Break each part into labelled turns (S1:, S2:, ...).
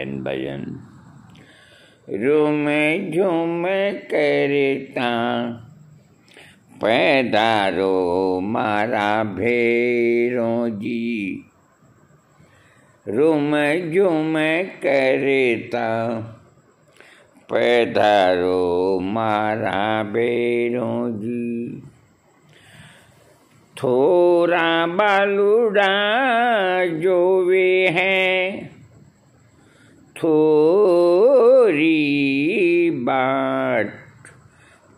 S1: N भजन झूमे झूम करता पैदारो मारा भेरों जी रूम झूम करता पैदारो मारा भेरों जी थोड़ा बालूड़ा जो भी हैं थोरी बाट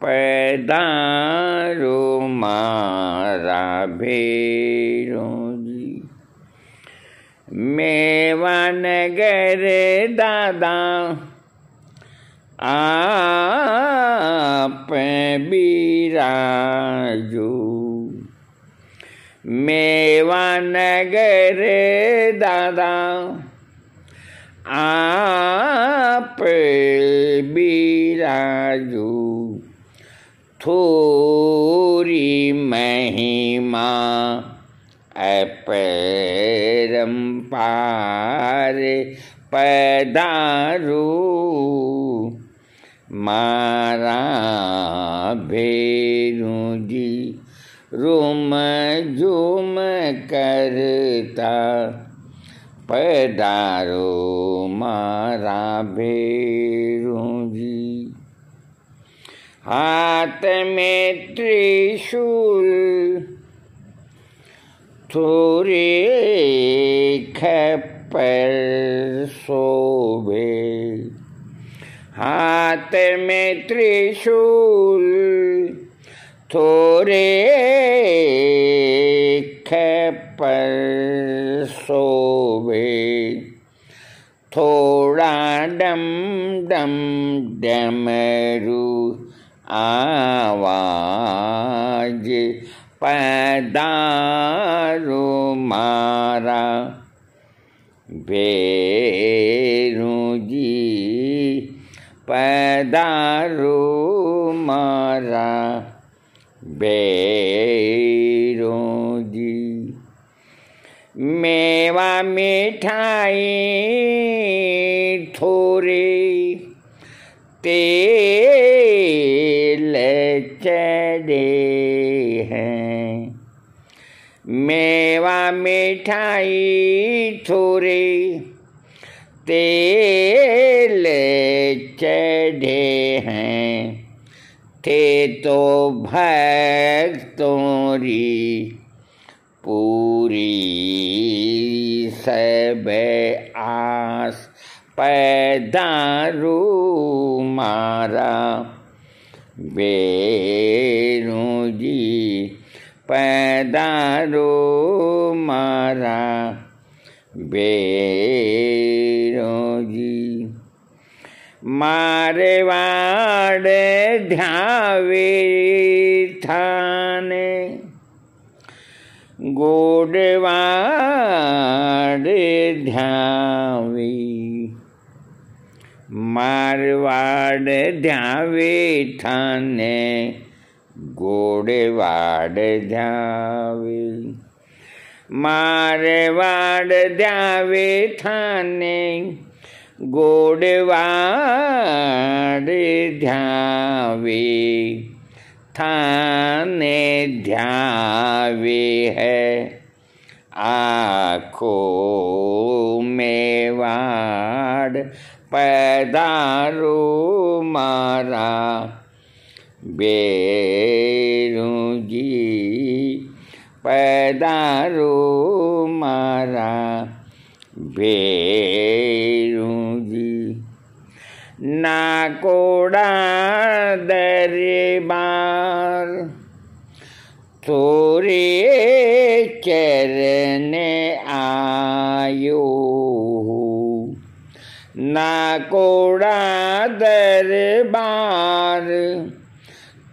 S1: पैदारो मारा भेरो जी मेवा नगर दादा आप बीराजो मेवा नगर दादा आप बिराजू थोरी महिमा अपरम पार पदारू मारा भेरु जी रुम झुम करता पैदारो मारा भेरू जी हाथ में त्रिशूल थोरे खपर सोबे हाथ में त्रिशूल थोरे खपर शोभे डम डम डमरू आवाज पदारो मारा बेरू जी पदारो मारा बे मेवा मिठाई थोरी तेल चढ़े हैं मेवा मिठाई थोरी तेल चढ़े हैं थे तो भक्तोरी पूरी सब आस पैदारू मारा बेरो जी पैदारू मारा बेरू जी वाड़े ध्यावे था गोड़वाड़ ध्यावी मारवाड़ ध्यावे थाने गोडवाड़ ध्यावी मारवाड़ ध्यावे थाने गोडवाड़ ध्यावे स्थाने ध्यावे है आखो मेवाड़ वाड़ पैदारो मारा बेरुजी पैदारो मारा बे कोड़ा दरबार तोरे चरण आयो ना कोड़ा दरबार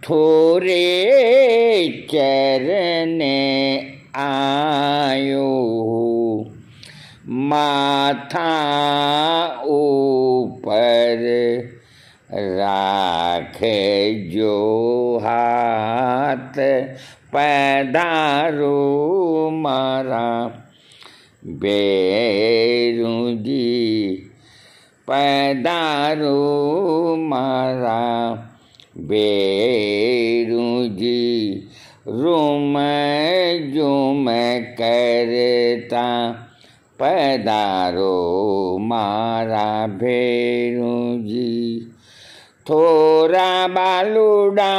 S1: थोरे चरण आयो माथा रखे जो हाथ पैदारू मारा बेरू जी पैदारू मारा बेरू जी रूम जुम करता पैदारो मारा भेरू जी थोरा बालूडा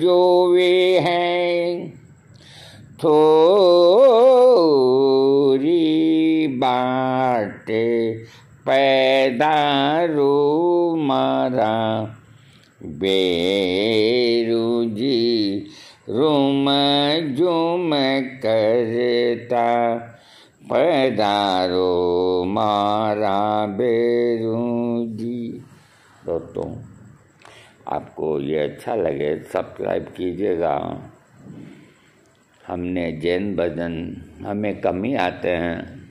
S1: जो वे हैं थोरी बाट पैदारो मारा बेरुजी रुम जुम करता पैदारो मारा बेरू दोस्तों आपको ये अच्छा लगे सब्सक्राइब कीजिएगा हमने जैन भजन हमें कमी आते हैं